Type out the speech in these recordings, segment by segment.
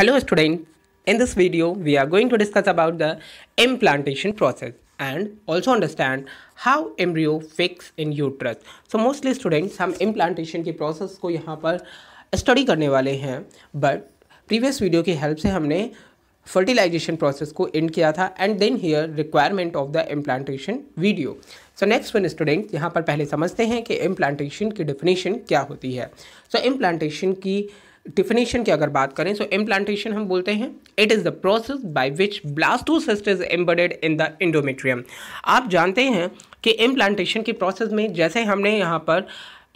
Hello student, in this video we are going to discuss about the implantation process and also understand how embryo fix in uterus. So mostly students हम implantation की process ko yahan par study karne wale hain but previous video ki help se humne fertilization process ko end kiya tha and then here requirement of the implantation video. So next one student यहाँ पर पहले समझते हैं कि implantation की definition क्या होती है सो so, इम्प्लांटेशन की डिफिनेशन की अगर बात करें सो इम्प्लांटेशन हम बोलते हैं it is the process by which blastocyst is embedded in the endometrium आप जानते हैं कि इम्प्लांटेशन की प्रोसेस में जैसे हमने यहाँ पर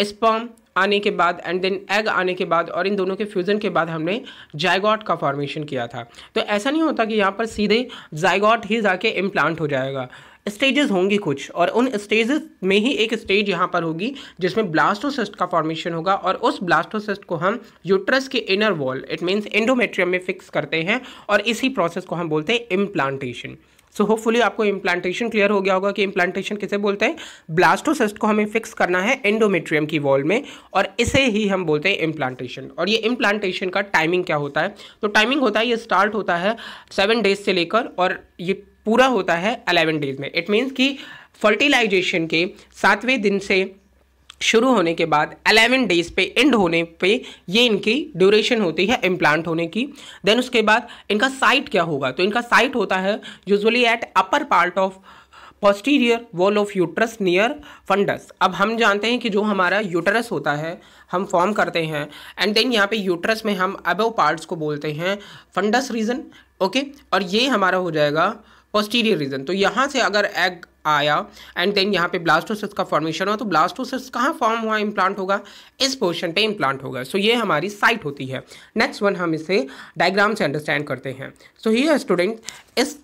स्पर्म आने के बाद एंड देन एग आने के बाद और इन दोनों के फ्यूज़न के बाद हमने जायगॉट का फॉर्मेशन किया था तो ऐसा नहीं होता कि यहाँ पर सीधे जायगॉट ही जाके इम्प्लांट हो जाएगा स्टेजेस होंगी कुछ और उन स्टेजेस में ही एक स्टेज यहाँ पर होगी जिसमें ब्लास्टोसिस्ट का फॉर्मेशन होगा और उस ब्लास्टोसिस्ट को हम यूट्रस के inner wall it means endometrium में फिक्स करते हैं और इसी प्रोसेस को हम बोलते हैं इम्प्लांटेशन सो होपफुली आपको इम्प्लांटेशन क्लियर हो गया होगा कि इम्प्लांटेशन किसे बोलते हैं ब्लास्टोसिस्ट को हमें फिक्स करना है एंडोमेट्रियम की वॉल में और इसे ही हम बोलते हैं इम्प्लांटेशन और ये इम्प्लांटेशन का टाइमिंग क्या होता है तो टाइमिंग होता है ये स्टार्ट होता है सेवन डेज से लेकर और ये पूरा होता है अलेवन डेज में इट मीन्स कि फर्टिलाइजेशन के सातवें दिन से शुरू होने के बाद 11 डेज पे एंड होने पे ये इनकी ड्यूरेशन होती है इम्प्लांट होने की देन उसके बाद इनका साइट क्या होगा तो इनका साइट होता है usually at upper part of posterior wall of uterus near fundus अब हम जानते हैं कि जो हमारा यूटरस होता है हम फॉर्म करते हैं एंड देन यहाँ पे यूटरस में हम अबव पार्ट्स को बोलते हैं फंडस रीजन ओके और ये हमारा हो जाएगा पोस्टीरियर रीजन तो यहाँ से अगर एग आया एंड देन यहाँ पे ब्लास्टोसिस का फॉर्मेशन हुआ तो ब्लास्टोसिस कहाँ फॉर्म हुआ इम्प्लांट होगा इस पोर्शन पे इम्प्लांट होगा सो so, ये हमारी साइट होती है नेक्स्ट वन हम इसे डायग्राम से अंडरस्टैंड करते हैं सो ये स्टूडेंट इस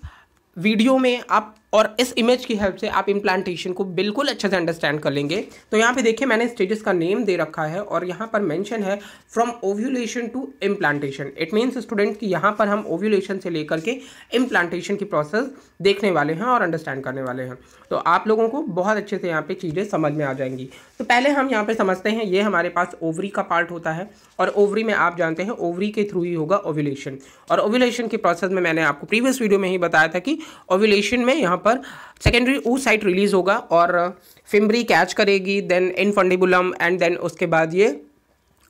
वीडियो में आप और इस इमेज की हेल्प से आप इम्प्लांटेशन को बिल्कुल अच्छे से अंडरस्टैंड कर लेंगे तो यहाँ पे देखिए मैंने स्टेजेस का नेम दे रखा है और यहाँ पर मेंशन है from ovulation to implantation it means student कि यहाँ पर हम ओव्यूलेशन से लेकर के इम्प्लांटेशन की प्रोसेस देखने वाले हैं और अंडरस्टैंड करने वाले हैं तो आप लोगों को बहुत अच्छे से यहाँ पर चीज़ें समझ में आ जाएंगी तो पहले हम यहाँ पर समझते हैं ये हमारे पास ओवरी का पार्ट होता है और ओवरी में आप जानते हैं ओवरी के थ्रू ही होगा ओव्यूलेशन और ओव्यूलेशन की प्रोसेस में मैंने आपको प्रीवियस वीडियो में ही बताया था कि ओव्यूलेशन में यहाँ पर सेकेंडरी ऊ साइट रिलीज़ होगा और फिमरी uh, कैच करेगी then infundibulum and then उसके बाद ये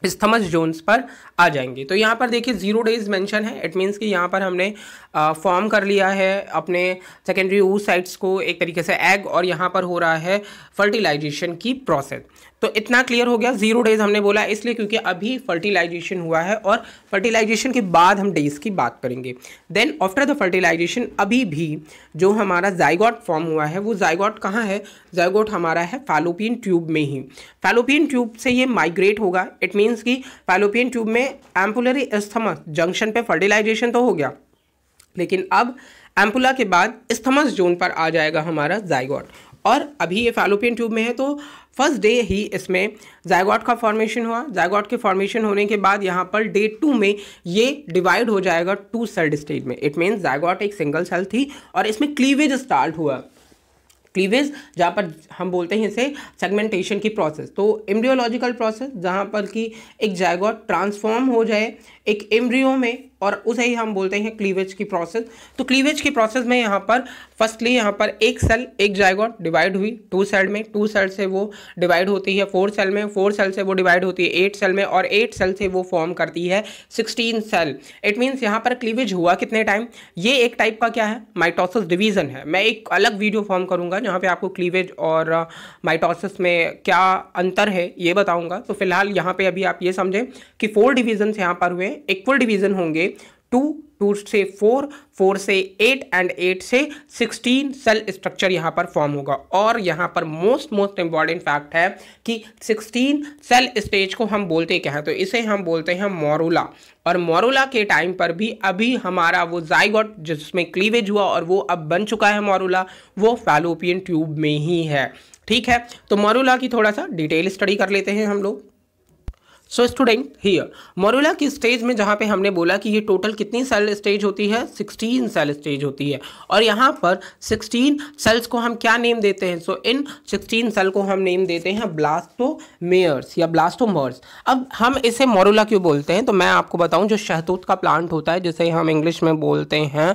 स्थमस जोन्स पर आ जाएंगे तो यहाँ पर देखिए जीरो डेज मेंशन है इट मीन्स कि यहाँ पर हमने फॉर्म uh, कर लिया है अपने सेकेंडरी ऊ साइट्स को एक तरीके से एग और यहाँ पर हो रहा है फर्टिलाइजेशन की प्रोसेस तो इतना क्लियर हो गया जीरो डेज हमने बोला इसलिए क्योंकि अभी फर्टिलाइजेशन हुआ है और फर्टिलाइजेशन के बाद हम डेज की बात करेंगे देन आफ्टर द फर्टिलाइजेशन अभी भी जो हमारा जाइगॉट फॉर्म हुआ है वो जाइगॉट कहाँ है जाइगॉट हमारा है फैलोपियन ट्यूब में ही फैलोपियन ट्यूब से ये माइग्रेट होगा इट मीन्स कि फैलोपियन ट्यूब में एम्पुलरी स्थमस जंक्शन पर फर्टिलाइजेशन तो हो गया लेकिन अब एम्पुला के बाद स्थमस जोन पर आ जाएगा हमारा जाइगॉट और अभी ये फैलोपियन ट्यूब में है तो फर्स्ट डे ही इसमें जायगॉट का फॉर्मेशन हुआ जायगॉट के फॉर्मेशन होने के बाद यहाँ पर डे टू में ये डिवाइड हो जाएगा टू सेल्ड स्टेज में इट मीन्स जायगॉट एक सिंगल सेल थी और इसमें क्लीवेज स्टार्ट हुआ क्लीवेज जहाँ पर हम बोलते हैं इसे सेगमेंटेशन की प्रोसेस तो एम्ब्रियोलॉजिकल प्रोसेस जहाँ पर कि एक जायगॉट ट्रांसफॉर्म हो जाए एक एम्ब्रियो में और उसे ही हम बोलते हैं क्लीवेज की प्रोसेस तो क्लीवेज की प्रोसेस में यहाँ पर फर्स्टली यहाँ पर एक सेल एक जाएगा डिवाइड हुई टू सेल में टू सेल से वो डिवाइड होती है फोर सेल में फोर सेल से वो डिवाइड होती है एट सेल में और एट सेल से वो फॉर्म करती है सिक्सटीन सेल इट मीन्स यहाँ पर क्लीवेज हुआ कितने टाइम ये एक टाइप का क्या है माइटोसिस डिवीजन है मैं एक अलग वीडियो फॉर्म करूँगा जहाँ पर आपको क्लीवेज और माइटोसिस uh, में क्या अंतर है ये बताऊँगा तो फिलहाल यहाँ पर अभी आप ये समझें कि फोर डिवीजन्स यहाँ पर हुए इक्वल डिवीजन होंगे टू टू से फोर फोर से एट एंड एट से सिक्सटीन सेल स्ट्रक्चर यहाँ पर फॉर्म होगा और यहाँ पर मोस्ट मोस्ट इम्पॉर्टेंट फैक्ट है कि सिक्सटीन सेल स्टेज को हम बोलते क्या हैं तो इसे हम बोलते हैं मोरूला और मोरूला के टाइम पर भी अभी हमारा वो जाइगॉट जिसमें क्लीवेज हुआ और वो अब बन चुका है मोरूला वो फैलोपियन ट्यूब में ही है ठीक है तो मोरूला की थोड़ा सा डिटेल स्टडी कर लेते हैं हम लोग सो स्टूडेंट हियर मोरूला की स्टेज में जहाँ पे हमने बोला कि ये टोटल कितनी सेल स्टेज होती है 16 सेल स्टेज होती है और यहाँ पर 16 सेल्स को हम क्या नेम देते हैं सो इन 16 सेल को हम नेम देते हैं ब्लास्टोमेयर्स या ब्लास्टोमर्स अब हम इसे मोरूला क्यों बोलते हैं तो मैं आपको बताऊँ जो शहतूत का प्लांट होता है जिसे हम इंग्लिश में बोलते हैं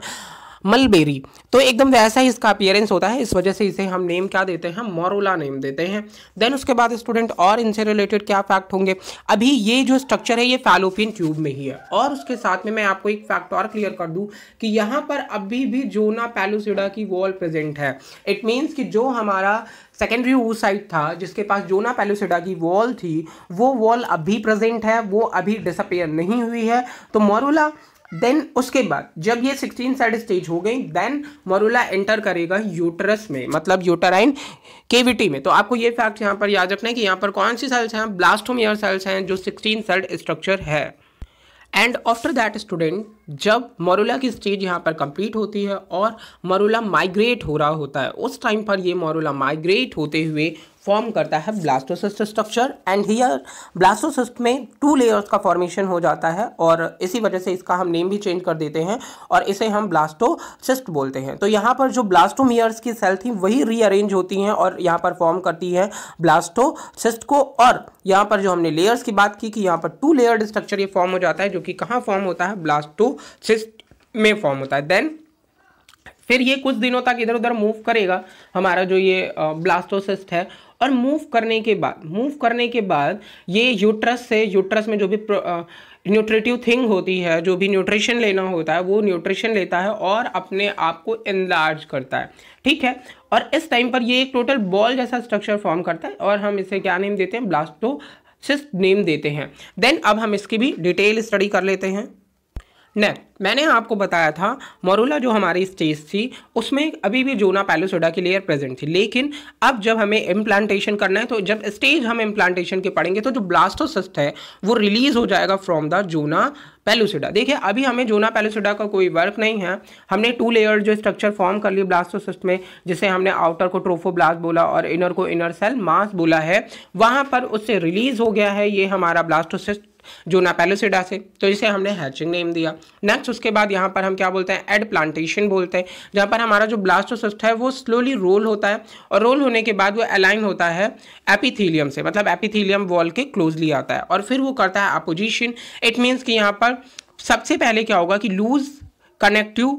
मलबेरी तो एकदम वैसा ही इसका अपियरेंस होता है इस वजह से इसे हम नेम क्या देते हैं मोरोला नेम देते हैं देन उसके बाद स्टूडेंट और इनसे रिलेटेड क्या फैक्ट होंगे अभी ये जो स्ट्रक्चर है ये फैलोपियन ट्यूब में ही है और उसके साथ में मैं आपको एक फैक्ट और क्लियर कर दूँ कि यहाँ पर अभी भी जोना पैलोसिडा की वॉल प्रेजेंट है इट मीन्स कि जो हमारा सेकेंडरी वो साइड था जिसके पास जोना पैलोसिडा की वॉल थी वो वॉल अभी प्रेजेंट है वो अभी डिसअपेयर नहीं हुई है तो मोरूला देन उसके बाद जब ये सिक्सटीन साइड स्टेज हो गई देन मोरूला एंटर करेगा यूटरस में मतलब यूटराइन केविटी में तो आपको ये फैक्ट यहाँ पर याद रखना है कि यहाँ पर कौन सी सेल्स हैं ब्लास्टोमियर सेल्स हैं जो सिक्सटीन साइड स्ट्रक्चर है एंड आफ्टर दैट स्टूडेंट जब मोरूला की स्टेज यहाँ पर कंप्लीट होती है और मोरूला माइग्रेट हो रहा होता है उस टाइम पर ये मोरूला माइग्रेट होते हुए फॉर्म करता है blastocyst structure and here blastocyst में टू लेयर्स का फॉर्मेशन हो जाता है और इसी वजह से इसका हम नेम भी चेंज कर देते हैं और इसे हम ब्लास्टोसिस्ट बोलते हैं तो यहाँ पर जो ब्लास्टोमियर्स की सेल थी वही रीअरेंज होती हैं और यहाँ पर फॉर्म करती है ब्लास्टोसिस्ट को और यहाँ पर जो हमने लेयर्स की बात की कि यहाँ पर टू लेयर्ड स्ट्रक्चर ये फॉर्म हो जाता है जो कि कहाँ फॉर्म होता है ब्लास्टोसिस्ट में फॉर्म होता है देन फिर ये कुछ दिनों तक इधर उधर मूव करेगा हमारा जो ये ब्लास्टोसिस्ट है और मूव करने के बाद मूव करने के बाद ये यूट्रस से यूट्रस में जो भी न्यूट्रेटिव थिंग होती है जो भी न्यूट्रिशन लेना होता है वो न्यूट्रिशन लेता है और अपने आप को इनलार्ज करता है ठीक है और इस टाइम पर ये एक टोटल बॉल जैसा स्ट्रक्चर फॉर्म करता है और हम इसे क्या नेम देते हैं ब्लास्टो नेम देते हैं देन अब हम इसकी भी डिटेल स्टडी कर लेते हैं नेक्स्ट मैंने आपको बताया था मोरूला जो हमारी स्टेज थी उसमें अभी भी जोना पैलोसोडा की लेयर प्रेजेंट थी लेकिन अब जब हमें इम्प्लांटेशन करना है तो जब स्टेज हम इम्प्लांटेशन के पढ़ेंगे तो जो ब्लास्टोसिस्ट है वो रिलीज हो जाएगा फ्रॉम द जोना पेलुसिडा देखिए अभी हमें जोना पेलुसिडा का कोई वर्क नहीं है हमने टू लेयर जो स्ट्रक्चर फॉर्म कर लिया ब्लास्टोसिस्ट में जिसे हमने आउटर को ट्रोफोब्लास्ट बोला और इनर को इनर सेल मास बोला है वहाँ पर उससे रिलीज हो गया है ये हमारा ब्लास्टोसिस्ट जो पैलोसिडा से तो इसे हमने हैचिंग नेम दिया नेक्स्ट उसके बाद यहाँ पर हम क्या बोलते हैं एड प्लांटेशन बोलते हैं जहाँ पर हमारा जो ब्लास्टोसिस्ट है वो स्लोली रोल होता है और रोल होने के बाद वो अलाइन होता है एपिथीलियम से मतलब एपिथीलियम वॉल के क्लोजली आता है और फिर वो करता है अपोजिशन इट मीन्स कि यहाँ पर होगा सबसे पहले क्या होगा कि लूज कनेक्टिव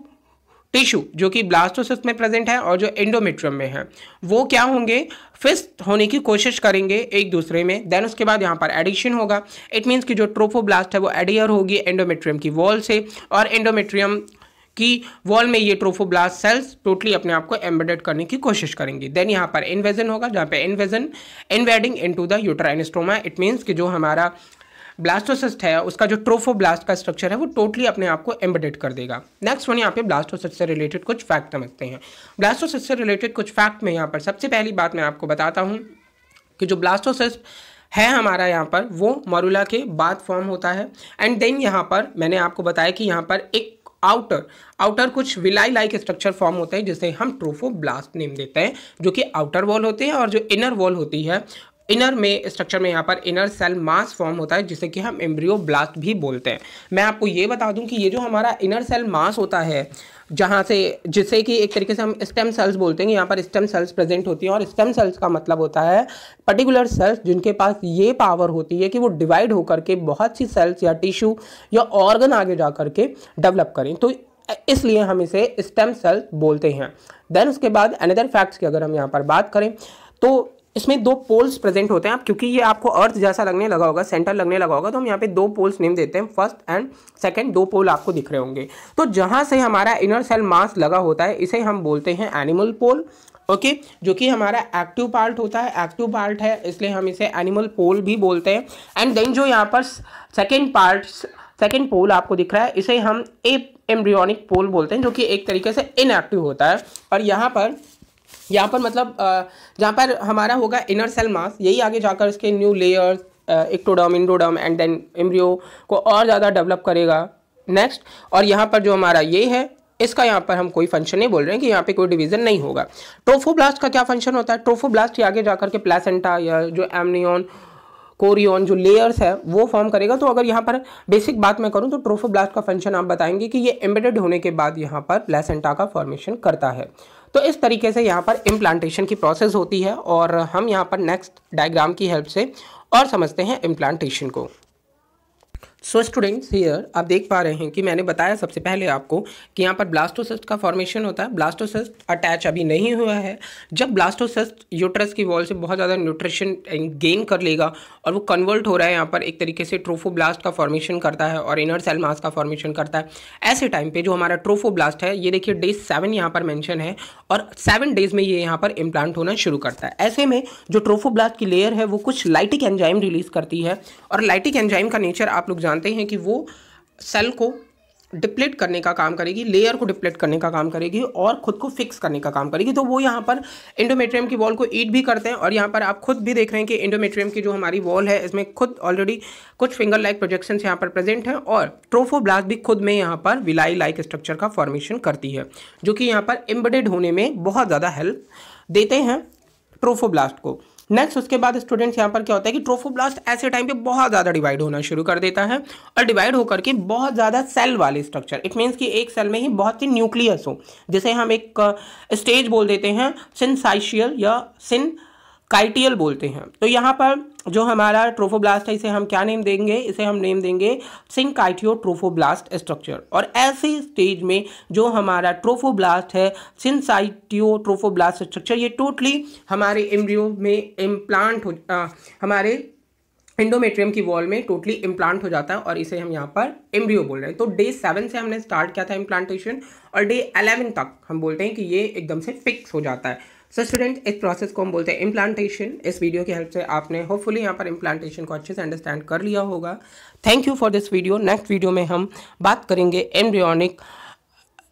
टिश्यू जो कि ब्लास्टोसिस में प्रेजेंट है और जो एंडोमेट्रियम में है वो क्या होंगे फिस्ट होने की कोशिश करेंगे एक दूसरे में देन उसके बाद यहाँ पर एडिशन होगा इट मीन्स कि जो ट्रोफोब्लास्ट है वो एडियर होगी एंडोमेट्रियम की वॉल से और एंडोमेट्रियम की वॉल में ये ट्रोफोब्लास्ट सेल्स टोटली अपने आप को एम्बेडेड करने की कोशिश करेंगी देन यहाँ पर इन्वेजन होगा जहाँ पे invasion invading into the uterine stroma it means कि जो हमारा ब्लास्टोसिस्ट है उसका जो ब्लास्ट का स्ट्रक्चर है वो टोटली अपने आप को एम्बेडेड कर देगा नेक्स्ट वन यहाँ पे ब्लास्टोसिस्ट से रिलेटेड कुछ फैक्ट समझते हैं ब्लास्टोसिस्ट से रिलेटेड कुछ फैक्ट में यहाँ पर सबसे पहली बात मैं आपको बताता हूँ कि जो ब्लास्टोसिस्ट है हमारा यहाँ पर वो मरुला के बाद फॉर्म होता है एंड देन यहाँ पर मैंने आपको बताया कि यहाँ पर एक आउटर आउटर कुछ विलाई लाइक स्ट्रक्चर फॉर्म होता है जिसे हम ट्रोफोब्लास्ट नेम देते हैं जो कि आउटर वॉल होते हैं और जो इनर वॉल होती है इनर में स्ट्रक्चर में यहाँ पर इनर सेल मास फॉर्म होता है जिसे कि हम एम्ब्रियो ब्लास्ट भी बोलते हैं मैं आपको ये बता दूं कि ये जो हमारा इनर सेल मास होता है जहाँ से जिसे कि एक तरीके से हम स्टेम सेल्स बोलते हैं यहाँ पर स्टेम सेल्स प्रेजेंट होती हैं और स्टेम सेल्स का मतलब होता है पर्टिकुलर सेल्स जिनके पास ये पावर होती है कि वो डिवाइड होकर के बहुत सी सेल्स या टिश्यू या ऑर्गन आगे जा के डेवलप करें तो इसलिए हम इसे स्टेम सेल्स बोलते हैं देन उसके बाद अनदर फैक्ट्स की अगर हम यहाँ पर बात करें तो इसमें दो पोल्स प्रेजेंट होते हैं आप क्योंकि ये आपको अर्थ जैसा लगने लगा होगा सेंटर लगने लगा होगा तो हम यहाँ पे दो पोल्स नेम देते हैं फर्स्ट एंड सेकंड दो पोल आपको दिख रहे होंगे तो जहाँ से हमारा इनर सेल मास लगा होता है इसे हम बोलते हैं एनिमल पोल ओके okay, जो कि हमारा एक्टिव पार्ट होता है एक्टिव पार्ट है इसलिए हम इसे एनिमल पोल भी बोलते हैं एंड देन जो यहाँ पर सेकेंड पार्ट सेकेंड पोल आपको दिख रहा है इसे हम ए एम्ब्रियोनिक पोल बोलते हैं जो कि एक तरीके से इनएक्टिव होता है और यहाँ पर यहाँ पर मतलब जहाँ पर हमारा होगा इनर सेल मास यही आगे जाकर इसके new layers ectoderm endoderm and then embryo को और ज़्यादा डेवलप करेगा नेक्स्ट और यहाँ पर जो हमारा ये है इसका यहाँ पर हम कोई फंक्शन नहीं बोल रहे हैं कि यहाँ पे कोई डिवीजन नहीं होगा ट्रोफोब्लास्ट का क्या फंक्शन होता है ट्रोफोब्लास्ट आगे जाकर के प्लेसेंटा या जो एमनियन कोरियन जो लेयर्स है वो फॉर्म करेगा तो अगर यहाँ पर बेसिक बात मैं करूँ तो ट्रोफोब्लास्ट का फंक्शन आप बताएंगे कि ये एम्बेडेड होने के बाद यहाँ पर प्लेसेंटा का फॉर्मेशन करता है तो इस तरीके से यहाँ पर इम्प्लांटेशन की प्रोसेस होती है और हम यहाँ पर नेक्स्ट डायग्राम की हेल्प से और समझते हैं इम्प्लांटेशन को सो स्टूडेंट्स हियर आप देख पा रहे हैं कि मैंने बताया सबसे पहले आपको कि यहाँ पर ब्लास्टोसिस्ट का फॉर्मेशन होता है ब्लास्टोसिस्ट अटैच अभी नहीं हुआ है जब ब्लास्टोसिस्ट यूट्रस की वॉल से बहुत ज़्यादा न्यूट्रिशन गेन कर लेगा और वो कन्वर्ट हो रहा है यहाँ पर एक तरीके से ट्रोफोब्लास्ट का फॉर्मेशन करता है और इनर सेल मास का फॉर्मेशन करता है ऐसे टाइम पर जो हमारा ट्रोफोब्लास्ट है ये देखिए डे सेवन यहाँ पर मैंशन है और सेवन डेज में ये यहाँ पर इम्प्लांट होना शुरू करता है ऐसे में जो ट्रोफोब्लास्ट की लेयर है वो कुछ लाइटिक एंजाइम रिलीज करती है और लाइटिक एंजाइम का नेचर आप लोग जान जानते हैं कि वो सेल को डिप्लेट करने का काम करेगी लेयर को डिप्लेट करने का काम करेगी और खुद को फिक्स करने का काम करेगी तो वो यहाँ पर इंडोमेट्रियम की वॉल को ईट भी करते हैं और यहाँ पर आप खुद भी देख रहे हैं कि इंडोमेट्रियम की जो हमारी वॉल है इसमें खुद ऑलरेडी कुछ फिंगर लाइक प्रोजेक्शन यहाँ पर प्रेजेंट हैं और ट्रोफोब्लास्ट भी खुद में यहाँ पर विलाई लाइक स्ट्रक्चर का फॉर्मेशन करती है जो कि यहाँ पर एम्बडेड होने में बहुत ज़्यादा हेल्प देते हैं ट्रोफोब्लास्ट को नेक्स्ट उसके बाद स्टूडेंट्स यहाँ पर क्या होता है कि ट्रोफोब्लास्ट ऐसे टाइम पे बहुत ज़्यादा डिवाइड होना शुरू कर देता है और डिवाइड होकर के बहुत ज़्यादा सेल वाले स्ट्रक्चर इट मीन्स कि एक सेल में ही बहुत सी न्यूक्लियस हो जिसे हम एक स्टेज uh, बोल देते हैं सिनसाइशियल या सिन काइटियल बोलते हैं तो यहाँ पर जो हमारा ट्रोफोब्लास्ट है इसे हम क्या नेम देंगे इसे हम नेम देंगे सिंकाइटियो ट्रोफोब्लास्ट स्ट्रक्चर और ऐसे स्टेज में जो हमारा ट्रोफोब्लास्ट है सिंसाइटियो ट्रोफोब्लास्ट स्ट्रक्चर ये टोटली हमारे एम्ब्रियो में इम्प्लांट हो आ, हमारे इंडोमेट्रियम की वॉल में टोटली इम्प्लांट हो जाता है और इसे हम यहाँ पर एम्ब्रियो बोल रहे हैं तो डे सेवन से हमने स्टार्ट किया था इम्प्लांटेशन और डे अलेवन तक हम बोलते हैं कि ये एकदम से फिक्स हो जाता है सो स्टूडेंट इस प्रोसेस को हम बोलते हैं इम्प्लांटेशन इस वीडियो की हेल्प से आपने होपफुली यहाँ पर इम्प्लांटेशन को अच्छे से अंडरस्टैंड कर लिया होगा thank you for this video next video में हम बात करेंगे एम्ब्रियोनिक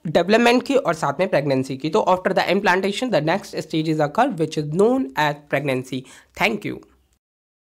डेवलपमेंट की और साथ में प्रेगनेंसी की तो after the implantation the next stage is occur which is known as pregnancy thank you